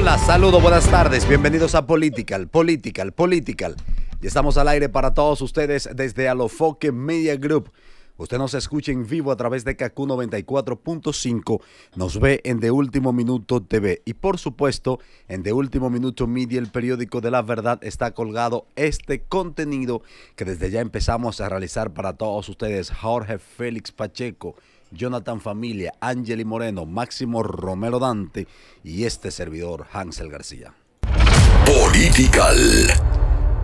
Hola, saludo, buenas tardes, bienvenidos a Political, Political, Political. Y estamos al aire para todos ustedes desde Alofoque Media Group. Usted nos escucha en vivo a través de KQ 94.5, nos ve en De Último Minuto TV y por supuesto en De Último Minuto Media, el periódico de la verdad, está colgado este contenido que desde ya empezamos a realizar para todos ustedes. Jorge Félix Pacheco Jonathan Familia, Angeli Moreno, Máximo Romero Dante y este servidor, Hansel García. Political.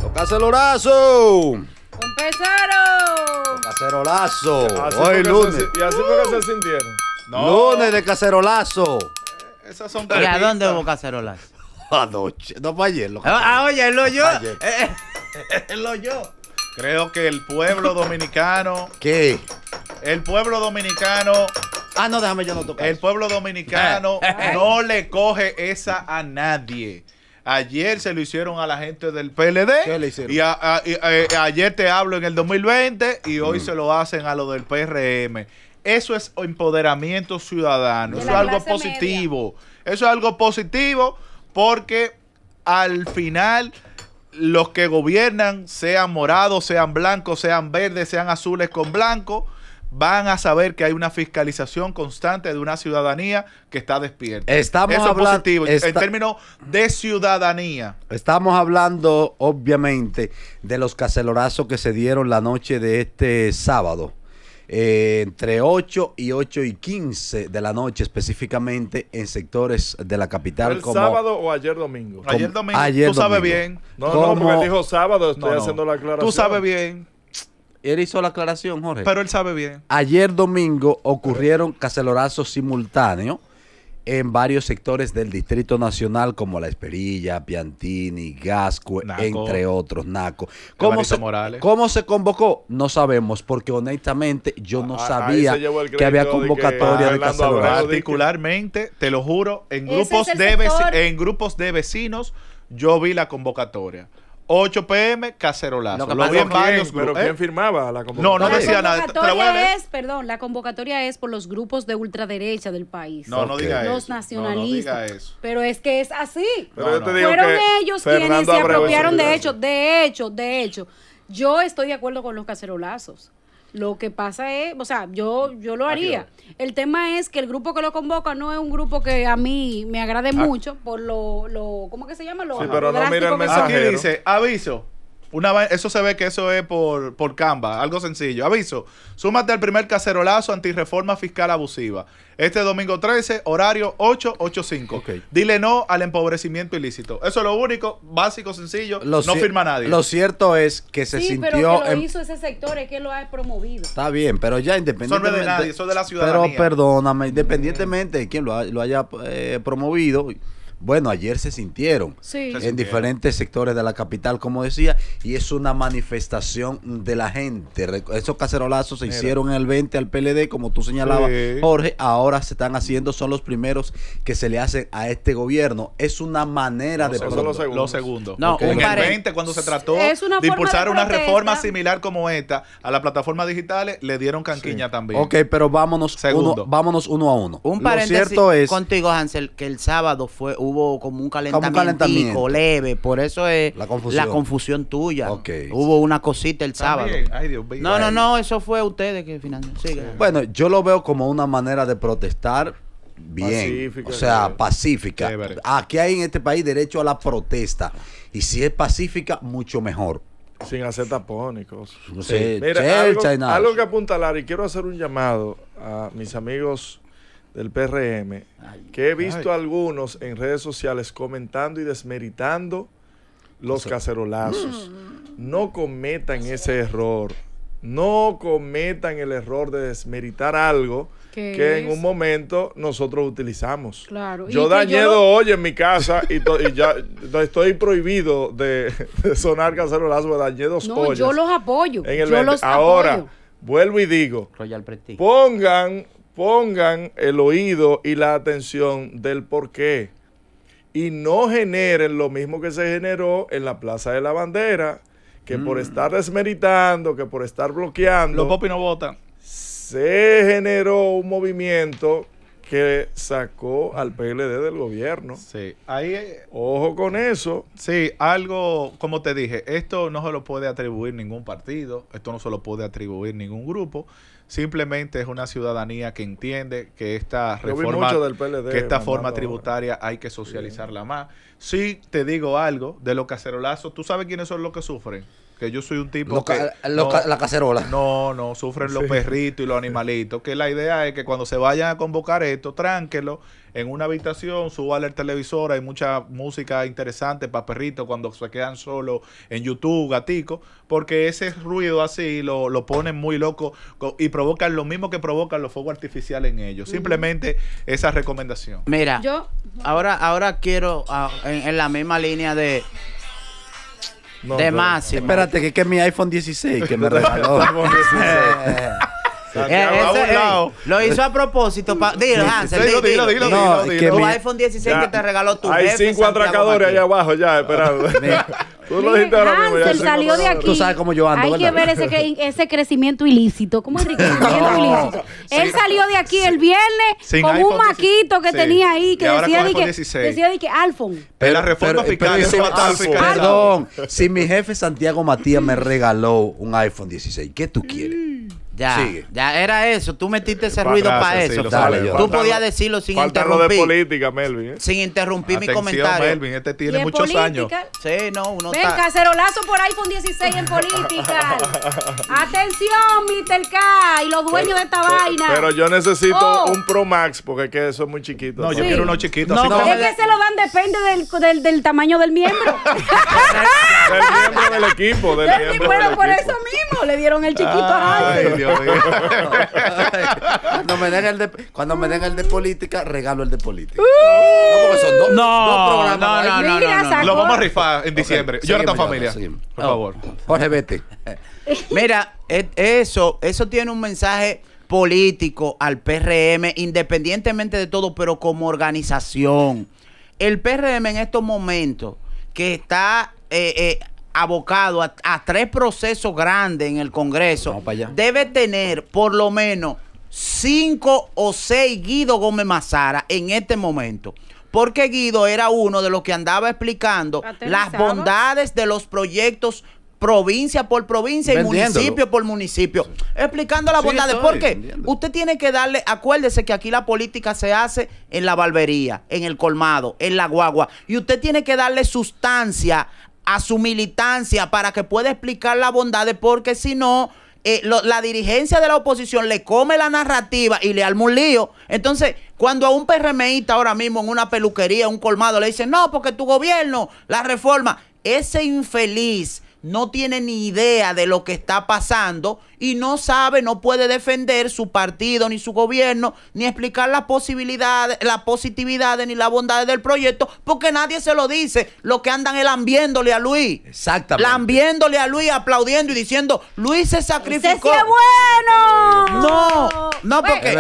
Tocase el orazo. Un Cacerolazo. Hoy lunes. y así fue que se sintieron. No. Lunes de cacerolazo. Eh, esas son ¿Y a dónde hubo cacerolazo? Anoche. No fue ayer. Ah, ah, oye, es lo yo. Es lo yo. Creo que el pueblo dominicano. ¿Qué? El pueblo dominicano. Ah, no, déjame yo no tocar. El pueblo dominicano no le coge esa a nadie. Ayer se lo hicieron a la gente del PLD. Y, eh, ayer te hablo en el 2020 y hoy mm. se lo hacen a lo del PRM. Eso es empoderamiento ciudadano. Eso es algo positivo. Eso es algo positivo porque al final los que gobiernan, sean morados, sean blancos, sean verdes, sean azules con blanco, van a saber que hay una fiscalización constante de una ciudadanía que está despierta. Estamos hablando, en términos de ciudadanía. Estamos hablando, obviamente, de los cacelorazos que se dieron la noche de este sábado. Eh, entre 8 y 8 y 15 de la noche específicamente en sectores de la capital. ¿El sábado o ayer domingo? ayer domingo. tú sabes bien. No, no, porque dijo sábado, estoy haciendo la aclaración. Tú sabes bien él hizo la aclaración, Jorge. Pero él sabe bien. Ayer domingo ocurrieron cacelorazos simultáneos en varios sectores del Distrito Nacional, como La Esperilla, Piantini, Gasco, entre otros, Naco. ¿Cómo se, convocó? No sabemos, porque honestamente yo no ah, sabía que había convocatoria de Cacelorazos. Particularmente, te lo juro, en grupos, de, en grupos de vecinos yo vi la convocatoria. 8 pm, cacerolazo. Lo, vi ¿Pero quién ¿Eh? firmaba la convocatoria? No, no decía nada. La convocatoria es, perdón, la convocatoria es por los grupos de ultraderecha del país. No, no diga eso. Los nacionalistas. No, diga eso. Pero es que es así. Pero yo te digo Fueron ellos quienes se apropiaron de hecho, de hecho, de hecho. Yo estoy de acuerdo con los cacerolazos. Lo que pasa es, o sea, yo, yo lo haría. El tema es que el grupo que lo convoca no es un grupo que a mí me agrade ah. mucho por lo, lo, ¿cómo que se llama? Lo, sí, pero no mira el mensaje. Aquí dice, aviso, una, eso se ve que eso es por, por Canva, algo sencillo. Aviso, súmate al primer cacerolazo antirreforma fiscal abusiva. Este domingo 13, horario 885. Okay. Dile no al empobrecimiento ilícito. Eso es lo único, básico, sencillo. no firma nadie. Lo cierto es que se sí, sintió... Pero que lo em-, hizo ese sector es que lo ha promovido. Está bien, pero ya independientemente... no es de nadie, eso es de la ciudadanía. Pero perdóname, mm. independientemente de quién lo, lo haya eh, promovido... Bueno, ayer se sintieron en diferentes sectores de la capital, como decía, y es una manifestación de la gente. Esos cacerolazos se hicieron en el 20 al PLD, como tú señalabas, Jorge, ahora se están haciendo, son los primeros que se le hacen a este gobierno. Es una manera de... Eso los segundos. segundo. No, En el 20, cuando se trató de impulsar una reforma similar como esta a la plataforma digitales, le dieron canquiña también. Ok, pero vámonos Segundo. uno, vámonos uno a uno. Un Lo paréntesis cierto es, contigo, Hansel, que el sábado fue hubo hubo como un calentamiento, leve, por eso es la confusión, tuya. Hubo una cosita el sábado. no, no, no, eso fue ustedes que finalmente bueno, yo lo veo como una manera de protestar bien, pacífica, o sea, pacífica. Aquí hay en este país derecho a la protesta y si es pacífica, mucho mejor. Sin hacer tapónicos. No sé, algo, algo que apuntalar y quiero hacer un llamado a mis amigos del PRM, que he visto algunos en redes sociales comentando y desmeritando los cacerolazos. Mm. No cometan ese error. No cometan el error de desmeritar algo que en un momento nosotros utilizamos. Yo dañé dos hoy en mi casa y, ya estoy prohibido de, sonar cacerolazo, pues dañé dos no, Yo los apoyo. Ahora, vuelvo y digo, pongan pongan el oído y la atención del por qué y no generen lo mismo que se generó en la Plaza de la Bandera, que por mm. estar desmeritando, que por estar bloqueando. Los popis no votan. Se generó un movimiento que sacó al PLD del gobierno. Sí, ahí eh, ojo con eso. Sí, algo como te dije, esto no se lo puede atribuir ningún partido, esto no se lo puede atribuir ningún grupo. Simplemente es una ciudadanía que entiende que esta reforma, que esta forma tributaria hay que socializarla más. Si te digo algo de los cacerolazos. ¿Tú sabes quiénes son los que sufren? que yo soy un tipo que... la cacerola. No, no, sufren los perritos y los animalitos. Que la idea es que cuando se vayan a convocar esto, tránquelo en una habitación, suba al televisor, hay mucha música interesante para perritos cuando se quedan solos en YouTube, gatico, porque ese ruido así lo, ponen muy loco y provocan lo mismo que provocan los fuegos artificiales en ellos. Simplemente esa recomendación. Mira, yo ahora, ahora quiero, ah, en la misma línea de Demasiado de Espérate, que, que es mi iPhone 16 que me regaló. Eh, ese, eh, lo hizo a propósito. dilo, Hansel. Dilo, dilo, dilo. no, tu iPhone 16 que te regaló tu Hay cinco atracadores allá abajo ya esperando. Tú Tú sabes cómo yo ando, Hay que ver ese, crecimiento ilícito. ¿Cómo enriquecimiento ilícito? Él salió de aquí el viernes con un maquito que tenía ahí que decía que, 16. decía de que Alfon. Pero la reforma fiscal, Perdón, si mi jefe Santiago Matías me regaló un iPhone 16, ¿qué tú quieres? Mm. Ya, ya era eso. Tú metiste eh, ese ruido para eso. tú podías decirlo sin interrumpir. de política, Melvin. ¿eh? Sin interrumpir mi comentario. Melvin, este tiene muchos años. Sí, no, uno Ven, cacerolazo por iPhone 16 en política. Atención, Mr. K y los dueños de esta vaina. Pero yo necesito oh. un Pro Max porque es que eso es muy chiquito. No, yo quiero unos chiquitos No, no, es que se lo dan depende del, del, tamaño del miembro. del miembro del equipo. bueno, por eso mismo le dieron el chiquito a cuando, me den el de, política, regalo el de política. no, no, No, no, Lo vamos a rifar en diciembre. Okay, tengo Familia. por favor. Jorge, vete. Mira, e, eso, eso tiene un mensaje político al PRM, independientemente de todo, pero como organización. El PRM en estos momentos que está eh, eh, abocado a, tres procesos grandes en el Congreso, debe tener por lo menos cinco o seis Guido Gómez Mazara en este momento. Porque Guido era uno de los que andaba explicando las bondades de los proyectos provincia por provincia y municipio por municipio. Explicando las bondades. Porque usted tiene que darle, acuérdese que aquí la política se hace en la barbería, en el colmado, en la guagua. Y usted tiene que darle sustancia a su militancia para que pueda explicar la bondad de porque si no, eh, la dirigencia de la oposición le come la narrativa y le arma un lío. Entonces, cuando a un PRMista ahora mismo en una peluquería, un colmado, le dicen, no, porque tu gobierno, la reforma, ese infeliz no tiene ni idea de lo que está pasando y no sabe, no puede defender su partido ni su gobierno, ni explicar las posibilidades, las positividades ni las bondades del proyecto, porque nadie se lo dice. Lo que andan es lambiéndole a Luis. Exactamente. Lambiéndole a Luis, aplaudiendo y diciendo, Luis se sacrificó. ¡Qué bueno! No, no, porque.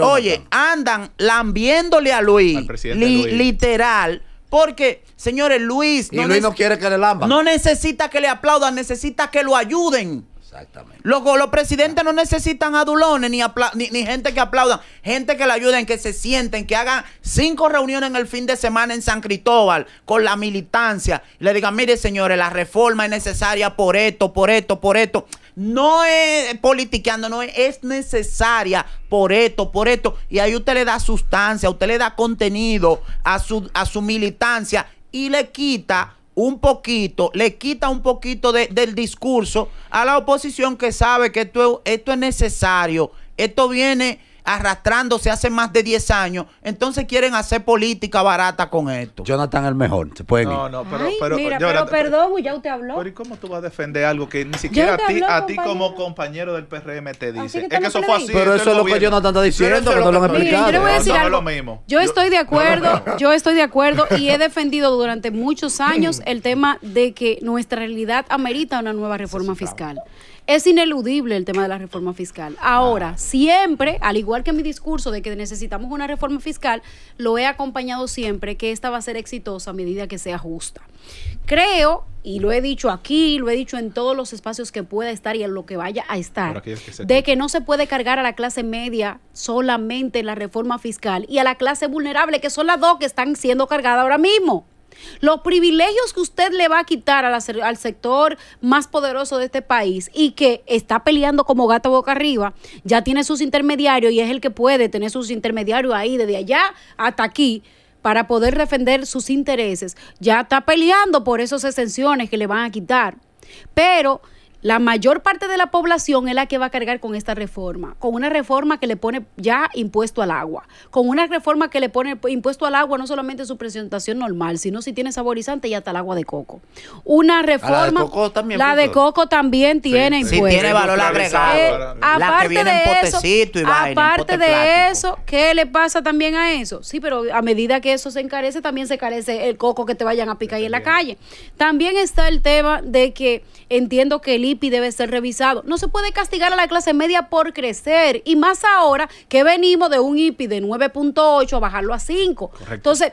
Oye, andan lambiéndole a Luis. literal porque, señores, Luis... no necesita que le aplaudan, necesita que lo ayuden. Exactamente. Los, presidentes no necesitan adulones ni, ni, gente que aplaudan, gente que le ayuden, que se sienten, que hagan cinco reuniones en el fin de semana en San Cristóbal con la militancia. le digan, mire señores, la reforma es necesaria por esto, por esto, por esto no es politiqueando, no es, necesaria por esto, por esto. Y ahí usted le da sustancia, usted le da contenido a su, a su militancia y le quita un poquito, le quita un poquito del discurso a la oposición que sabe que esto, esto es necesario. Esto viene arrastrándose hace más de 10 años, entonces quieren hacer política barata con esto. Jonathan el mejor, No, no, pero, pero, mira, pero perdón, ya usted habló. Pero ¿y cómo tú vas a defender algo que ni siquiera a ti, a ti como compañero del PRM te dice? es que eso fue así. Pero eso es lo que Jonathan está diciendo, que no lo han explicado. Yo le voy a decir algo. Yo estoy de acuerdo, yo estoy de acuerdo y he defendido durante muchos años el tema de que nuestra realidad amerita una nueva reforma fiscal es ineludible el tema de la reforma fiscal. Ahora, ah. siempre, al igual que mi discurso de que necesitamos una reforma fiscal, lo he acompañado siempre que esta va a ser exitosa a medida que sea justa. Creo, y lo he dicho aquí, lo he dicho en todos los espacios que pueda estar y en lo que vaya a estar, de que no se puede cargar a la clase media solamente la reforma fiscal y a la clase vulnerable, que son las dos que están siendo cargadas ahora mismo. Los privilegios que usted le va a quitar al sector más poderoso de este país y que está peleando como gato boca arriba, ya tiene sus intermediarios y es el que puede tener sus intermediarios ahí desde allá hasta aquí para poder defender sus intereses. Ya está peleando por esas exenciones que le van a quitar. Pero la mayor parte de la población es la que va a cargar con esta reforma, con una reforma que le pone ya impuesto al agua, con una reforma que le pone impuesto al agua no solamente su presentación normal, sino si tiene saborizante y hasta el agua de coco. Una reforma... la de coco también. Pues. tiene impuesto. Sí, tiene valor agregado. aparte de eso, aparte de eso, ¿qué le pasa también a eso? Sí, pero a medida que eso se encarece, también se carece el coco que te vayan a picar ahí en la calle. También está el tema de que entiendo que el IPI debe ser revisado. No se puede castigar a la clase media por crecer y más ahora que venimos de un IPI de 9.8 a bajarlo a 5. Entonces,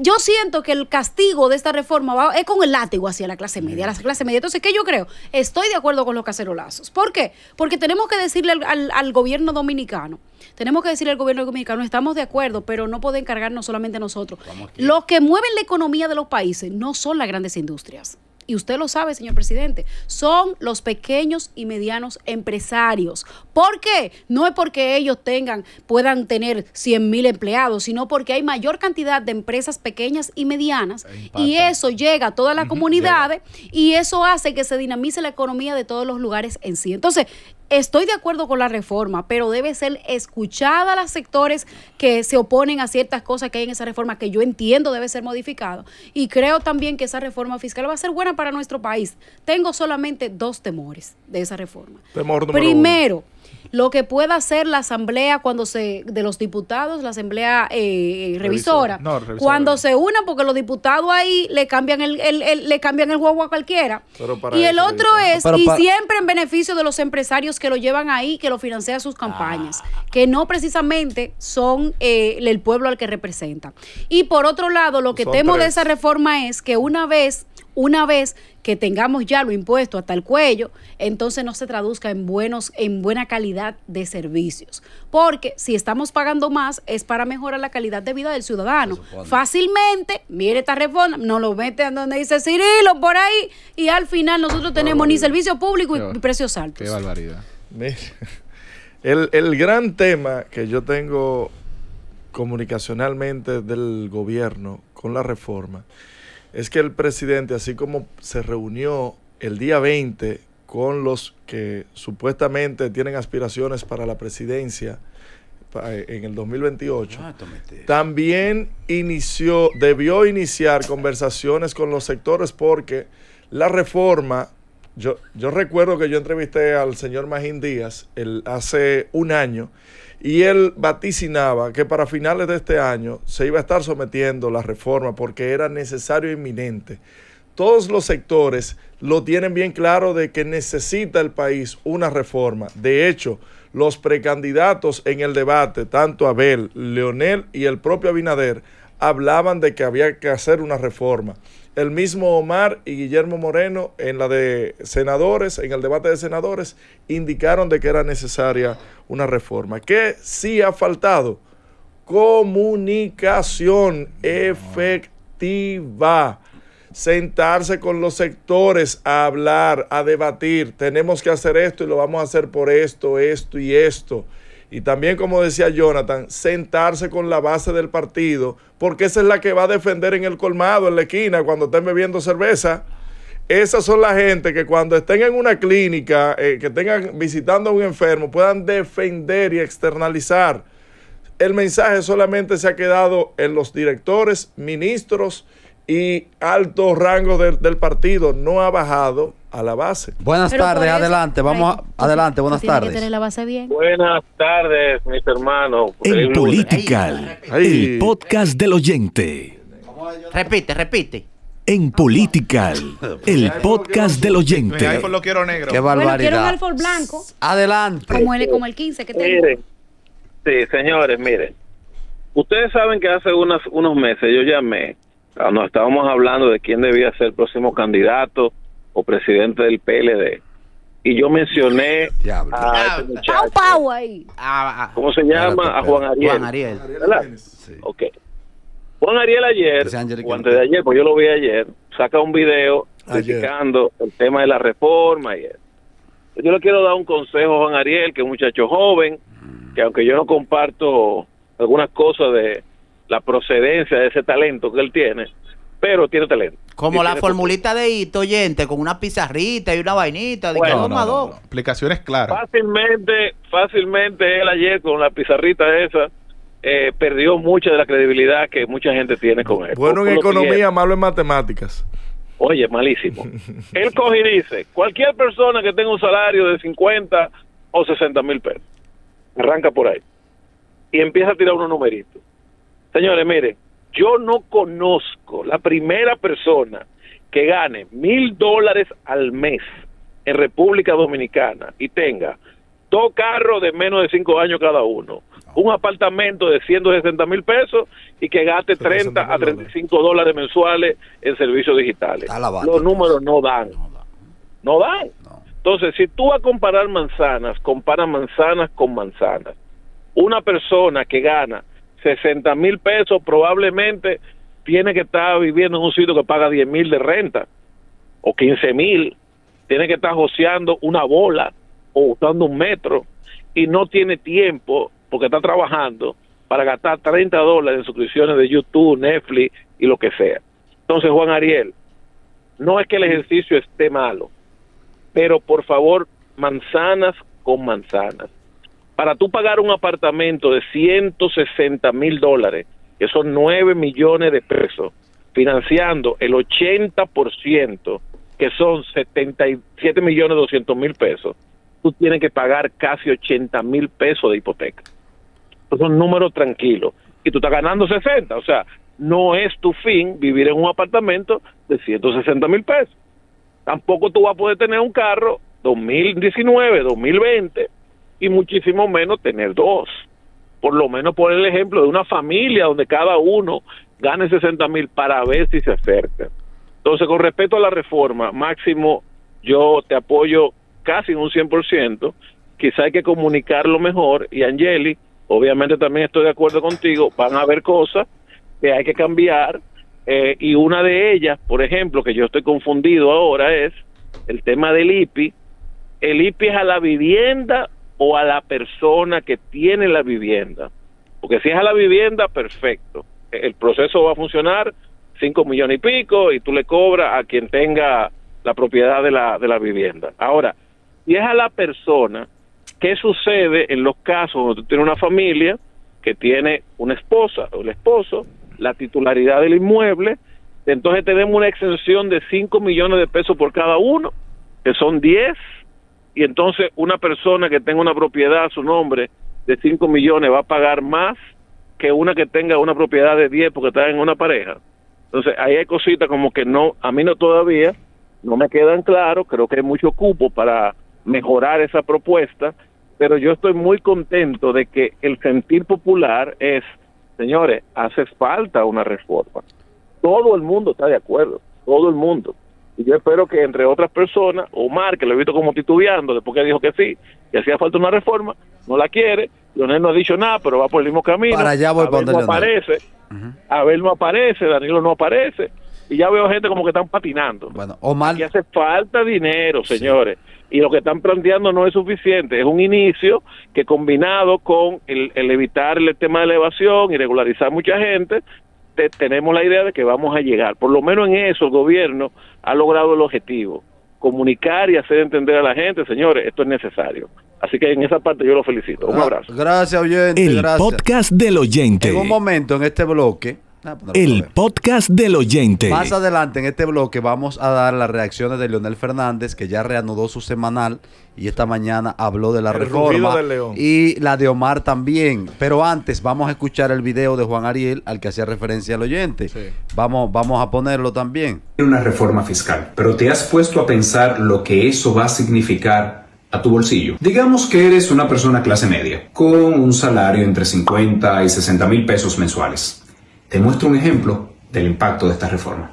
yo siento que el castigo de esta reforma es con el látigo hacia la clase media, la clase media. Entonces, ¿qué yo creo? Estoy de acuerdo con los cacerolazos. ¿Por qué? Porque tenemos que decirle al, al gobierno dominicano, tenemos que decirle al gobierno dominicano, estamos de acuerdo, pero no puede encargarnos solamente nosotros. Los que mueven la economía de los países no son las grandes industrias y usted lo sabe, señor presidente, son los pequeños y medianos empresarios. ¿Por qué? No es porque ellos tengan, puedan tener 100 mil empleados, sino porque hay mayor cantidad de empresas pequeñas y medianas y eso llega a todas las comunidades y eso hace que se dinamice la economía de todos los lugares en sí. Entonces, Estoy de acuerdo con la reforma, pero debe ser escuchada a los sectores que se oponen a ciertas cosas que hay en esa reforma que yo entiendo debe ser modificado. Y creo también que esa reforma fiscal va a ser buena para nuestro país. Tengo solamente dos temores de esa reforma. Temor número Primero, lo que pueda hacer la asamblea cuando se de los diputados, la asamblea eh, eh, revisora, cuando se una porque los diputados ahí le cambian el, el, le cambian el juego a cualquiera. Y el otro es y siempre en beneficio de los empresarios que lo llevan ahí, que lo financian sus campañas, ah. que no precisamente son eh, el pueblo al que representa. Y por otro lado, lo pues que temo de esa reforma es que una vez una vez que tengamos ya lo impuesto hasta el cuello, entonces no se traduzca en buenos, en buena calidad de servicios. Porque si estamos pagando más, es para mejorar la calidad de vida del ciudadano. Fácilmente, mire esta reforma, no lo meten donde dice Cirilo, por ahí, y al final nosotros tenemos ni servicio público y precios altos. Qué barbaridad. El, el gran tema que yo tengo comunicacionalmente del gobierno con la reforma es que el presidente, así como se reunió el día 20 con los que supuestamente tienen aspiraciones para la presidencia eh, en el 2028, ah, este. también inició, debió iniciar conversaciones con los sectores porque la reforma, yo, yo recuerdo que yo entrevisté al señor Magín Díaz hace un año, y él vaticinaba que para finales de este año se iba a estar sometiendo la reforma porque era necesario e inminente. Todos los sectores lo tienen bien claro de que necesita el país una reforma. De hecho, los precandidatos en el debate, tanto Abel, Leonel y el propio Abinader, hablaban de que había que hacer una reforma. El mismo Omar y Guillermo Moreno en la de senadores, en el debate de senadores, indicaron de que era necesaria una reforma. Que sí ha faltado? Comunicación efectiva sentarse con los sectores a hablar, a debatir. Tenemos que hacer esto y lo vamos a hacer por esto, esto y esto. Y también, como decía Jonathan, sentarse con la base del partido, porque esa es la que va a defender en el colmado, en la esquina, cuando estén bebiendo cerveza. Esas son la gente que cuando estén en una clínica, eh, que tengan visitando a un enfermo, puedan defender y externalizar. El mensaje solamente se ha quedado en los directores, ministros y altos rangos del, partido. No ha bajado a la base. Buenas tardes, adelante, vamos adelante, buenas tardes. base Buenas tardes, mis hermanos. En Political, el podcast del oyente. Repite, repite. En Political, el podcast del oyente. lo quiero negro. Qué barbaridad. quiero un blanco. Adelante. Como el, como el 15 que tiene. Miren, sí, señores, miren. Ustedes saben que hace unos unos meses yo llamé Ah, nos estábamos hablando de quién debía ser el próximo candidato o presidente del PLD. Y yo mencioné a este ah, ah. ¿Cómo se llama? A Juan Ariel. Juan Ariel. Okay. Juan Ariel ayer, antes de ayer, pues yo lo vi ayer, saca un video explicando el tema de la reforma y pues Yo le quiero dar un consejo a Juan Ariel, que es un muchacho joven, mm. que aunque yo no comparto algunas cosas de, la procedencia de ese talento que él tiene, pero tiene talento. Como la formulita de Ito, oyente, con una pizarrita y una vainita. De Explicaciones claras. Fácilmente, fácilmente él ayer con la pizarrita esa eh, perdió mucha de la credibilidad que mucha gente tiene con él. Bueno en economía, malo en matemáticas. Oye, malísimo. él coge y dice, cualquier persona que tenga un salario de 50 o 60 mil pesos, arranca por ahí y empieza a tirar unos numeritos. Señores, miren, yo no conozco la primera persona que gane mil dólares al mes en República Dominicana y tenga dos carros de menos de cinco años cada uno, un apartamento de 160 mil pesos y que gaste 30 a 35 dólares mensuales en servicios digitales. Los números no dan. No dan. Entonces, si tú vas a comparar manzanas, compara manzanas con manzanas. Una persona que gana 60 mil pesos, probablemente tiene que estar viviendo en un sitio que paga 10 mil de renta o 15 mil, tiene que estar joseando una bola o usando un metro y no tiene tiempo porque está trabajando para gastar 30 dólares en suscripciones de YouTube, Netflix y lo que sea. Entonces, Juan Ariel, no es que el ejercicio esté malo, pero por favor, manzanas con manzanas para tú pagar un apartamento de 160 mil dólares, que son 9 millones de pesos, financiando el 80%, que son 77 millones 200 mil pesos, tú tienes que pagar casi 80 mil pesos de hipoteca. Es son números tranquilos. Y tú estás ganando 60, o sea, no es tu fin vivir en un apartamento de 160 mil pesos. Tampoco tú vas a poder tener un carro 2019, 2020, y muchísimo menos tener dos. Por lo menos por el ejemplo de una familia donde cada uno gane 60 mil para ver si se acerca. Entonces, con respecto a la reforma, Máximo, yo te apoyo casi en un 100%, quizá hay que comunicarlo mejor y Angeli, obviamente también estoy de acuerdo contigo, van a haber cosas que hay que cambiar eh, y una de ellas, por ejemplo, que yo estoy confundido ahora es el tema del IPI. El IPI es a la vivienda o a la persona que tiene la vivienda. Porque si es a la vivienda, perfecto. El proceso va a funcionar, 5 millones y pico, y tú le cobras a quien tenga la propiedad de la, de la vivienda. Ahora, si es a la persona, ¿qué sucede en los casos donde tú tienes una familia que tiene una esposa o el esposo, la titularidad del inmueble? Entonces tenemos una exención de 5 millones de pesos por cada uno, que son 10 y entonces una persona que tenga una propiedad a su nombre de 5 millones va a pagar más que una que tenga una propiedad de 10 porque está en una pareja. Entonces ahí hay cositas como que no, a mí no todavía, no me quedan claros, creo que hay mucho cupo para mejorar esa propuesta, pero yo estoy muy contento de que el sentir popular es, señores, hace falta una reforma. Todo el mundo está de acuerdo, todo el mundo. Y yo espero que entre otras personas, Omar, que lo he visto como titubeando después que dijo que sí, que hacía falta una reforma, no la quiere, Leonel no ha dicho nada, pero va por el mismo camino. Para allá voy no aparece, a ver no aparece, Danilo no aparece, y ya veo gente como que están patinando. Bueno, Omar... hace falta dinero, señores. y lo que están planteando no es suficiente. Es un inicio que combinado con el, evitar el tema de elevación y regularizar mucha gente, tenemos la idea de que vamos a llegar. Por lo menos en eso el gobierno ha logrado el objetivo, comunicar y hacer entender a la gente, señores, esto es necesario. Así que en esa parte yo lo felicito. Un ah, abrazo. Gracias, oyente. El podcast del oyente. un momento en este bloque Ah, pues el podcast del oyente. Más adelante en este bloque vamos a dar las reacciones de Leonel Fernández, que ya reanudó su semanal y esta mañana habló de la reforma. Y la de Omar también. Pero antes vamos a escuchar el video de Juan Ariel al que hacía referencia el oyente. Vamos, vamos a ponerlo también. Una reforma fiscal, pero te has puesto a pensar lo que eso va a significar a tu bolsillo. Digamos que eres una persona clase media, con un salario entre 50 y 60 mil pesos mensuales. Te muestro un ejemplo del impacto de esta reforma.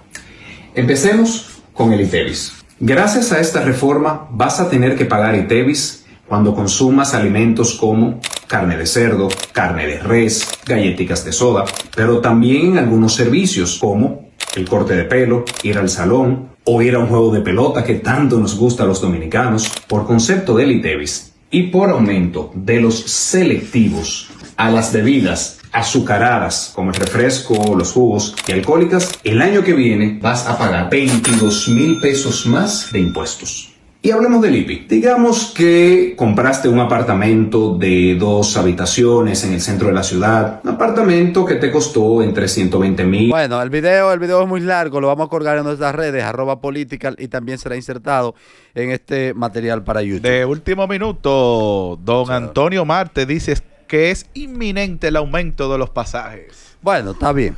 Empecemos con el ITEVIS. Gracias a esta reforma vas a tener que pagar ITEVIS cuando consumas alimentos como carne de cerdo, carne de res, galletitas de soda, pero también en algunos servicios como el corte de pelo, ir al salón o ir a un juego de pelota que tanto nos gusta a los dominicanos. Por concepto del ITEVIS y por aumento de los selectivos a las bebidas azucaradas, como el refresco, los jugos y alcohólicas, el año que viene vas a pagar 22 mil pesos más de impuestos. Y hablemos del IPI. Digamos que compraste un apartamento de dos habitaciones en el centro de la ciudad. Un apartamento que te costó entre 120 mil. Bueno, el video, el video es muy largo, lo vamos a colgar en nuestras redes, arroba political, y también será insertado en este material para YouTube. De último minuto, don Antonio Marte dice que es inminente el aumento de los pasajes. Bueno, está bien.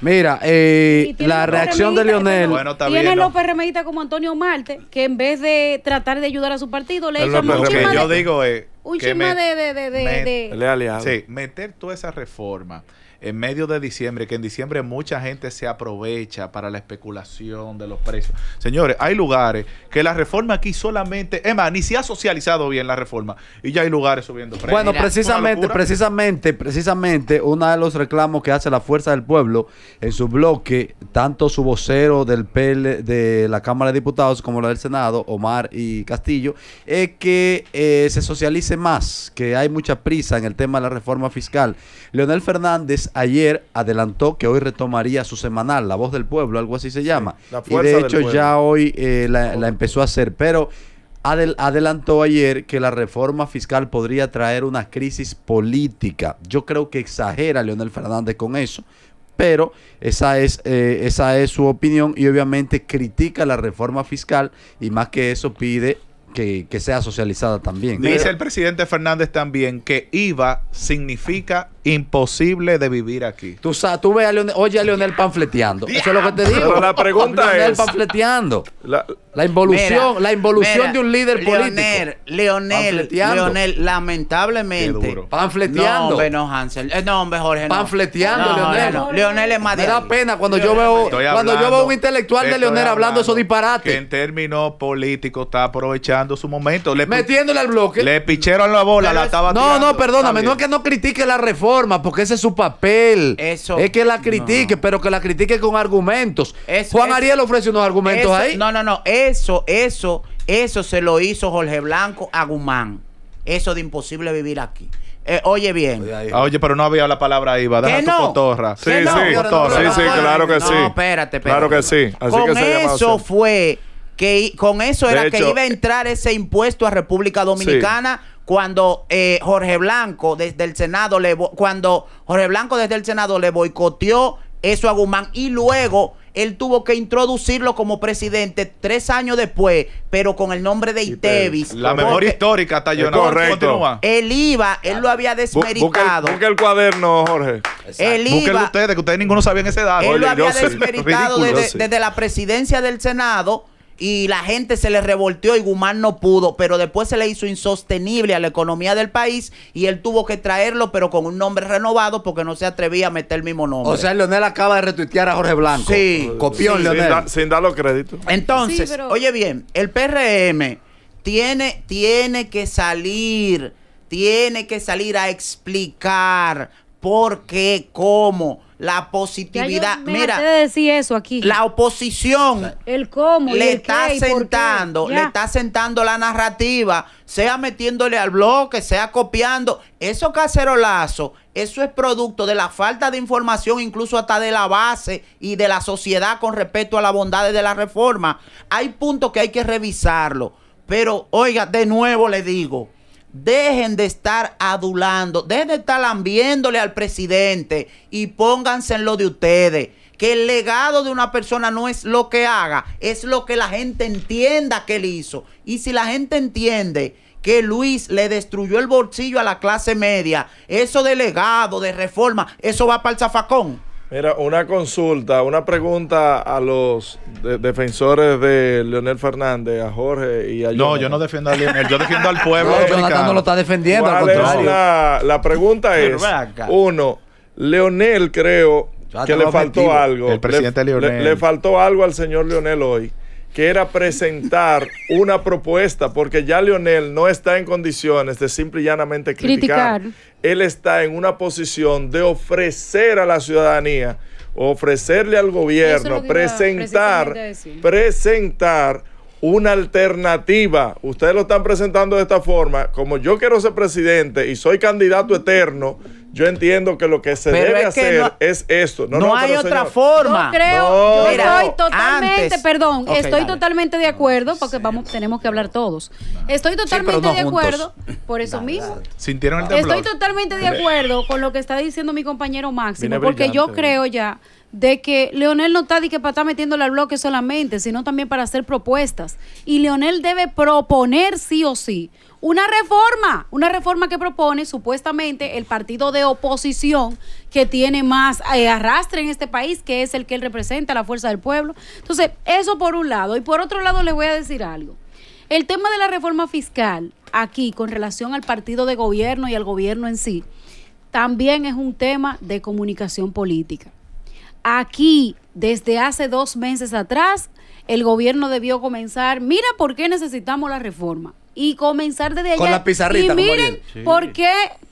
Mira, eh, la reacción de Lionel. Bueno, tiene los Remedita como Antonio Marte, que en vez de tratar de ayudar a su partido, le hizo Lo eh, que yo digo es. Un chisme de. de, de, de, meter toda esa reforma en medio de diciembre, que en diciembre mucha gente se aprovecha para la especulación de los precios. Señores, hay lugares que la reforma aquí solamente, es ni se ha socializado bien la reforma y ya hay lugares subiendo precios. Bueno, precisamente, precisamente, precisamente, uno de los reclamos que hace la Fuerza del Pueblo en su bloque, tanto su vocero del PL, de la Cámara de Diputados como la del Senado, Omar y Castillo, es que eh, se socialice más, que hay mucha prisa en el tema de la reforma fiscal. Leonel Fernández ayer adelantó que hoy retomaría su semanal, La Voz del Pueblo, algo así se llama. y de hecho ya hoy eh, la, empezó a hacer, pero adelantó ayer que la reforma fiscal podría traer una crisis política. Yo creo que exagera Leonel Fernández con eso. Pero esa es, eh, esa es su opinión y obviamente critica la reforma fiscal y más que eso pide que, que, sea socializada también. Dice el presidente Fernández también que IVA significa imposible de vivir aquí. Tú sabes, tú ves a Leonel, oye a Leonel panfleteando. Eso es lo que te digo. Pero la pregunta es. Leonel panfleteando. La, involución, la involución de un líder político. Leonel, Leonel, lamentablemente. Panfleteando. No, hombre, no, eh, no, hombre, Jorge. Panfleteando, Leonel. es Me da pena cuando yo veo cuando yo veo un intelectual de Leonel hablando, esos disparates. Que en términos políticos está aprovechando su momento. Le, Metiéndole al bloque. Le picharon la bola, la estaba No, no, perdóname. No es que no critique la reforma porque ese es su papel. Eso. Es que la critique, pero que la critique con argumentos. Juan Ariel ofrece unos argumentos ahí. No, no, no. Eso, eso, eso se lo hizo Jorge Blanco a Guzmán. Eso de imposible vivir aquí. Eh, oye bien. Ah, oye, pero no había la palabra ahí, va tu cotorra. Sí, sí, sí, claro que sí. No, espérate, Claro que sí. eso fue que con eso era que iba a entrar ese impuesto a República Dominicana cuando eh, Jorge Blanco desde el Senado le cuando Jorge Blanco desde el Senado le boicoteó eso a Guzmán y luego él tuvo que introducirlo como presidente tres años después, pero con el nombre de Itevis. La memoria histórica está llena. Correcto. Él iba, él lo había desmeritado. Busca el, cuaderno, Jorge. Él ustedes, que ustedes ninguno sabían ese dato. Él lo había desmeritado desde la presidencia del Senado y la gente se le revolteó y Guzmán no pudo, pero después se le hizo insostenible a la economía del país y él tuvo que traerlo, pero con un nombre renovado porque no se atrevía a meter el mismo nombre. O sea, Leonel acaba de retuitear a Jorge Blanco. Sí. copió Leonel. Sin, sin, dar los Entonces, oye bien, el PRM tiene, tiene que salir tiene que salir a explicar porque como la positividad, mira, decir eso aquí. La oposición el cómo le está sentando, le está sentando la narrativa, sea metiéndole al bloque, sea copiando, eso cacerolazo, eso es producto de la falta de información incluso hasta de la base y de la sociedad con respecto a las bondades de la reforma. Hay puntos que hay que revisarlo, pero oiga, de nuevo le digo, Dejen de estar adulando, dejen de estar lambiéndole al presidente y pónganse en lo de ustedes. Que el legado de una persona no es lo que haga, es lo que la gente entienda que él hizo. Y si la gente entiende que Luis le destruyó el bolsillo a la clase media, eso de legado, de reforma, eso va para el zafacón. Mira, una consulta, una pregunta a los defensores de Leonel Fernández, a Jorge y a No, yo no defiendo a Leonel, yo defiendo al pueblo. no, no está defendiendo, al contrario. la, pregunta es: uno, Leonel creo que le faltó algo. le faltó algo al señor Leonel hoy que presentar una propuesta, porque ya Lionel no está en condiciones de simple y llanamente criticar. Él está en una posición de ofrecer a la ciudadanía, ofrecerle al gobierno, presentar, presentar una alternativa. Ustedes lo están presentando de esta forma. Como yo quiero ser presidente y soy candidato eterno, yo entiendo que lo que se debe hacer es esto. No, hay otra forma. No creo. yo estoy totalmente, perdón, estoy totalmente de acuerdo porque vamos, tenemos que hablar todos. Estoy totalmente de acuerdo por eso mismo. Estoy totalmente de acuerdo con lo que está diciendo mi compañero Máximo porque yo creo ya de que Leonel no está que para estar metiéndole al bloque solamente, sino también para hacer propuestas. Y Leonel debe proponer sí o sí una reforma, una reforma que propone supuestamente el partido de oposición que tiene más eh, arrastre en este país, que es el que él representa, la fuerza del pueblo. Entonces, eso por un lado. Y por otro lado, le voy a decir algo. El tema de la reforma fiscal aquí con relación al partido de gobierno y al gobierno en sí, también es un tema de comunicación política. Aquí, desde hace dos meses atrás, el gobierno debió comenzar, mira por qué necesitamos la reforma. Y comenzar desde allá. Con la Y miren por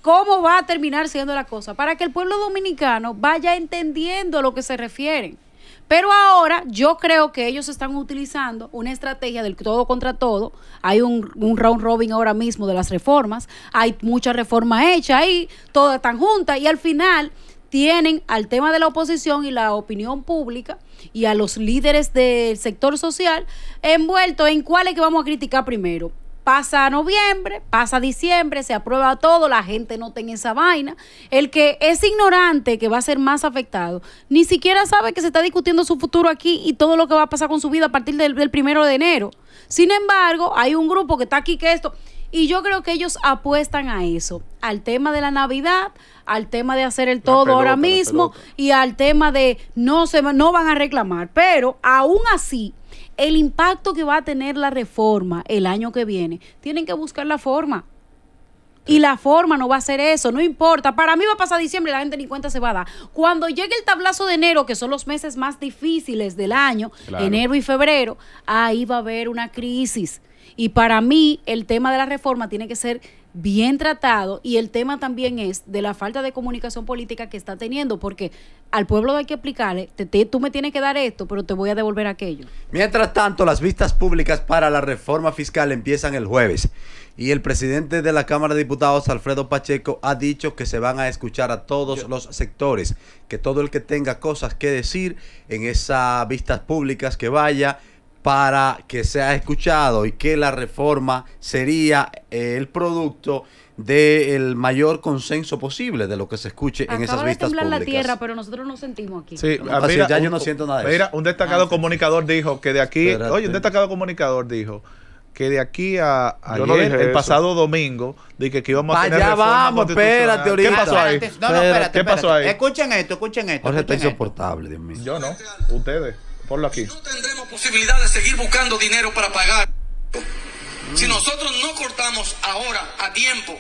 cómo va a terminar siendo la cosa. Para que el pueblo dominicano vaya entendiendo a lo que se refieren. Pero ahora yo creo que ellos están utilizando una estrategia del todo contra todo. Hay un, un round robin ahora mismo de las reformas. Hay mucha reforma hecha ahí, todas están juntas. Y al final tienen al tema de la oposición y la opinión pública y a los líderes del sector social envueltos en cuáles que vamos a criticar primero. Pasa noviembre, pasa diciembre, se aprueba todo, la gente no tiene esa vaina. El que es ignorante, que va a ser más afectado, ni siquiera sabe que se está discutiendo su futuro aquí y todo lo que va a pasar con su vida a partir del, del primero de enero. Sin embargo, hay un grupo que está aquí que esto... Y yo creo que ellos apuestan a eso, al tema de la Navidad, al tema de hacer el todo ahora mismo y al tema de no se no van a reclamar, pero aún así el impacto que va a tener la reforma el año que viene, tienen que buscar la forma. Y la forma no va a ser eso, no importa. Para mí va a pasar diciembre y la gente ni cuenta se va a dar. Cuando llegue el tablazo de enero, que son los meses más difíciles del año, enero y febrero, ahí va a haber una crisis. Y para mí el tema de la reforma tiene que ser bien tratado y el tema también es de la falta de comunicación política que está teniendo, porque al pueblo hay que explicarle, tú me tienes que dar esto, pero te voy a devolver aquello. Mientras tanto, las vistas públicas para la reforma fiscal empiezan el jueves y el presidente de la Cámara de Diputados, Alfredo Pacheco, ha dicho que se van a escuchar a todos los sectores, que todo el que tenga cosas que decir en esas vistas públicas que vaya para que sea escuchado y que la reforma sería el producto del mayor consenso posible de lo que se escuche en esas vistas públicas. la tierra, pero nosotros no sentimos aquí. Sí, ya yo no siento nada de mira, un destacado ah, comunicador dijo que de aquí, oye, un destacado comunicador dijo que de aquí a ayer, el pasado domingo, dije que íbamos a tener Allá vamos, espérate ahorita. ¿Qué pasó ahí? No, no, espérate, ¿Qué pasó ahí? Escuchen esto, escuchen esto. Jorge está insoportable, Dios mío. Yo no, ustedes aquí. No tendremos posibilidad de seguir buscando dinero para pagar. Si mm. nosotros no cortamos ahora, a tiempo,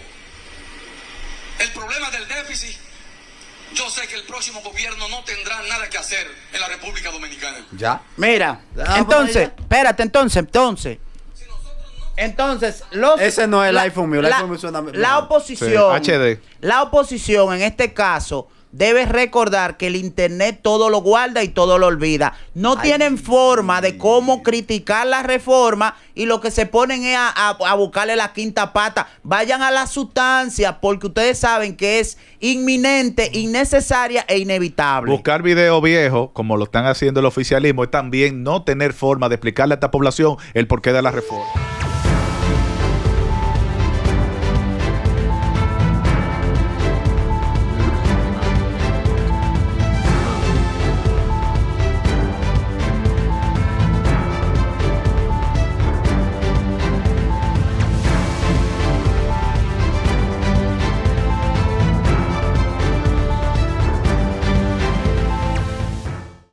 el problema del déficit, yo sé que el próximo gobierno no tendrá nada que hacer en la República Dominicana. Ya. Mira, entonces, espérate, entonces, entonces. entonces, los, ese no es el iPhone mío, oposición, la oposición en este caso Debes recordar que el Internet todo lo guarda y todo lo olvida. No tienen forma de cómo criticar la reforma y lo que se ponen es a, buscarle la quinta pata. Vayan a la sustancia porque ustedes saben que es inminente, innecesaria e inevitable. Buscar videos viejos, como lo están haciendo el oficialismo, es también no tener forma de explicarle a esta población el porqué de la reforma.